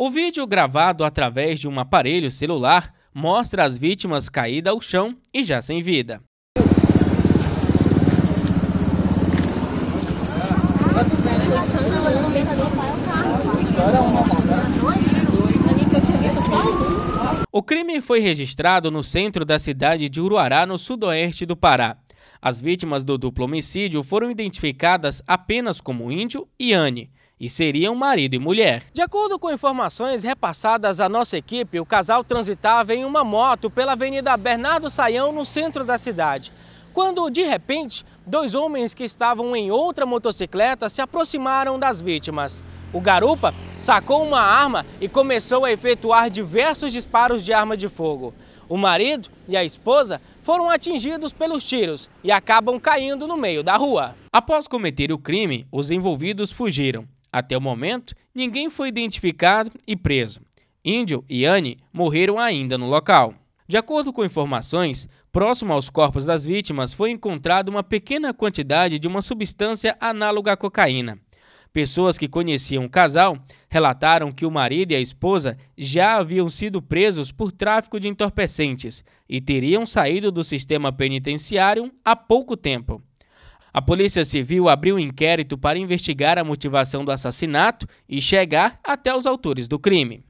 O vídeo gravado através de um aparelho celular mostra as vítimas caídas ao chão e já sem vida. O crime foi registrado no centro da cidade de Uruará, no sudoeste do Pará. As vítimas do duplo homicídio foram identificadas apenas como Índio e Anne e seriam marido e mulher. De acordo com informações repassadas à nossa equipe, o casal transitava em uma moto pela Avenida Bernardo Saião, no centro da cidade. Quando, de repente, dois homens que estavam em outra motocicleta se aproximaram das vítimas. O garupa sacou uma arma e começou a efetuar diversos disparos de arma de fogo. O marido e a esposa foram atingidos pelos tiros e acabam caindo no meio da rua. Após cometer o crime, os envolvidos fugiram. Até o momento, ninguém foi identificado e preso. Índio e Anne morreram ainda no local. De acordo com informações, próximo aos corpos das vítimas foi encontrada uma pequena quantidade de uma substância análoga à cocaína. Pessoas que conheciam o casal relataram que o marido e a esposa já haviam sido presos por tráfico de entorpecentes e teriam saído do sistema penitenciário há pouco tempo. A Polícia Civil abriu um inquérito para investigar a motivação do assassinato e chegar até os autores do crime.